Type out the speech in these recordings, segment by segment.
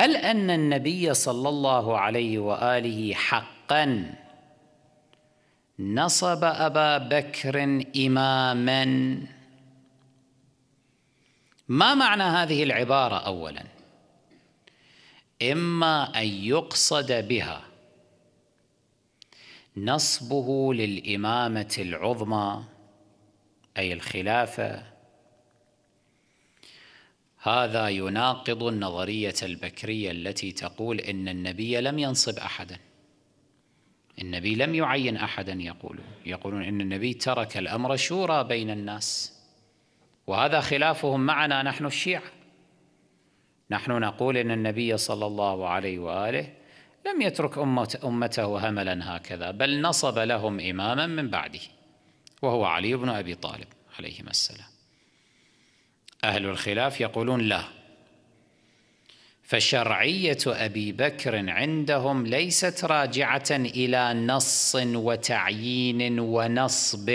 هل ان النبي صلى الله عليه واله حقا نصب ابا بكر اماما ما معنى هذه العباره اولا اما ان يقصد بها نصبه للامامه العظمى اي الخلافه هذا يناقض النظرية البكرية التي تقول إن النبي لم ينصب أحدا النبي لم يعين أحدا يقولون يقولون إن النبي ترك الأمر شورى بين الناس وهذا خلافهم معنا نحن الشيعة نحن نقول إن النبي صلى الله عليه وآله لم يترك أمته هملا هكذا بل نصب لهم إماما من بعده وهو علي بن أبي طالب عليهما السلام أهل الخلاف يقولون لا فشرعية أبي بكر عندهم ليست راجعة إلى نص وتعيين ونصب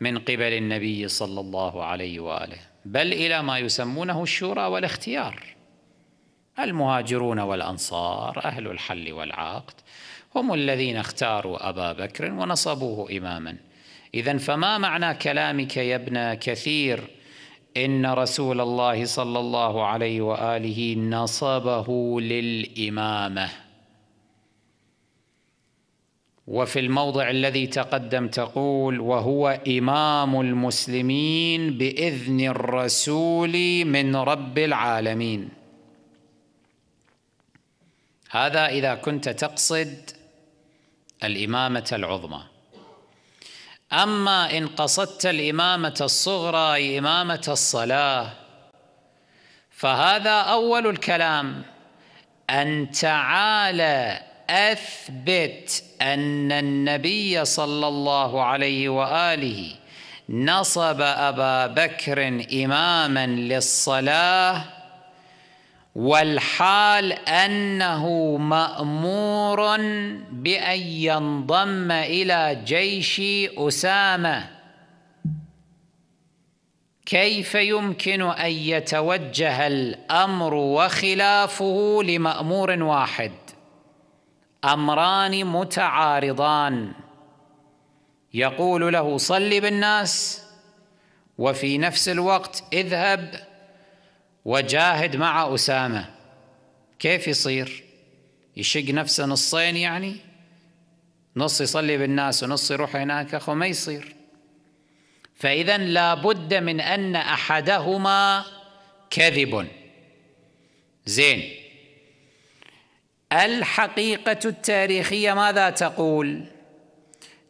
من قبل النبي صلى الله عليه وآله بل إلى ما يسمونه الشورى والاختيار المهاجرون والأنصار أهل الحل والعقد هم الذين اختاروا أبا بكر ونصبوه إماما إذا فما معنى كلامك يا ابن كثير إن رسول الله صلى الله عليه وآله نصبه للإمامة وفي الموضع الذي تقدم تقول وهو إمام المسلمين بإذن الرسول من رب العالمين هذا إذا كنت تقصد الإمامة العظمى أما إن قصدت الإمامة الصغرى إمامة الصلاة فهذا أول الكلام أن تعالى أثبت أن النبي صلى الله عليه وآله نصب أبا بكر إماما للصلاة والحال أنه مأمور بأن ينضم إلى جيش أسامة كيف يمكن أن يتوجه الأمر وخلافه لمأمور واحد أمران متعارضان يقول له صل بالناس وفي نفس الوقت اذهب وجاهد مع أسامة كيف يصير يشق نفسه نصين يعني نص يصلي بالناس ونص يروح هناك أخو ما يصير فإذا لابد من أن أحدهما كذب زين الحقيقة التاريخية ماذا تقول؟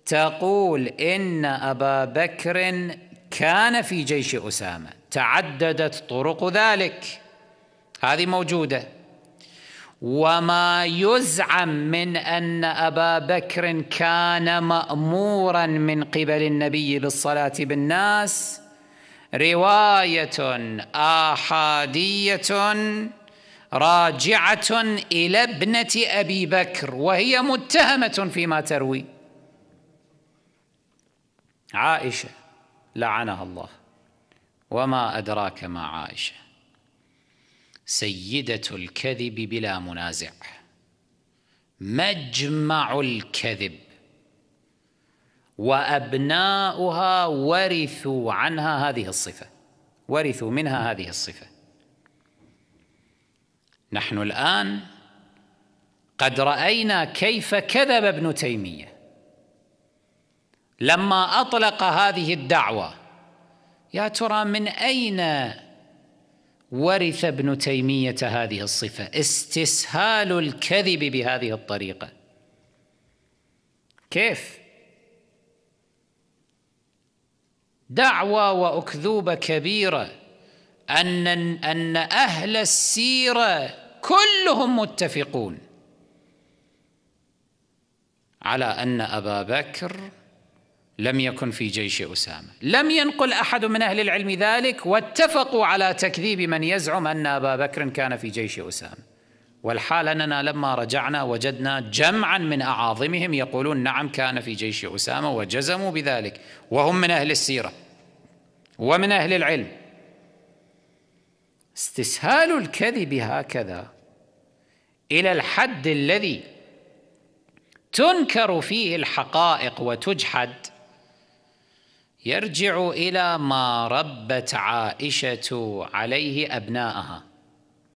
تقول إن أبا بكر كان في جيش أسامة تعددت طرق ذلك هذه موجوده وما يزعم من ان ابا بكر كان مامورا من قبل النبي بالصلاه بالناس روايه احاديه راجعه الى ابنه ابي بكر وهي متهمه فيما تروي عائشه لعنها الله وما أدراك ما عائشة سيدة الكذب بلا منازع مجمع الكذب وأبناؤها ورثوا عنها هذه الصفة ورثوا منها هذه الصفة نحن الآن قد رأينا كيف كذب ابن تيمية لما أطلق هذه الدعوة يا ترى من اين ورث ابن تيميه هذه الصفه استسهال الكذب بهذه الطريقه كيف دعوى واكذوبه كبيره ان ان اهل السيره كلهم متفقون على ان ابا بكر لم يكن في جيش اسامه لم ينقل احد من اهل العلم ذلك واتفقوا على تكذيب من يزعم ان ابا بكر كان في جيش اسامه والحال اننا لما رجعنا وجدنا جمعا من اعاظمهم يقولون نعم كان في جيش اسامه وجزموا بذلك وهم من اهل السيره ومن اهل العلم استسهال الكذب هكذا الى الحد الذي تنكر فيه الحقائق وتجحد يرجع الى ما ربت عائشه عليه ابناءها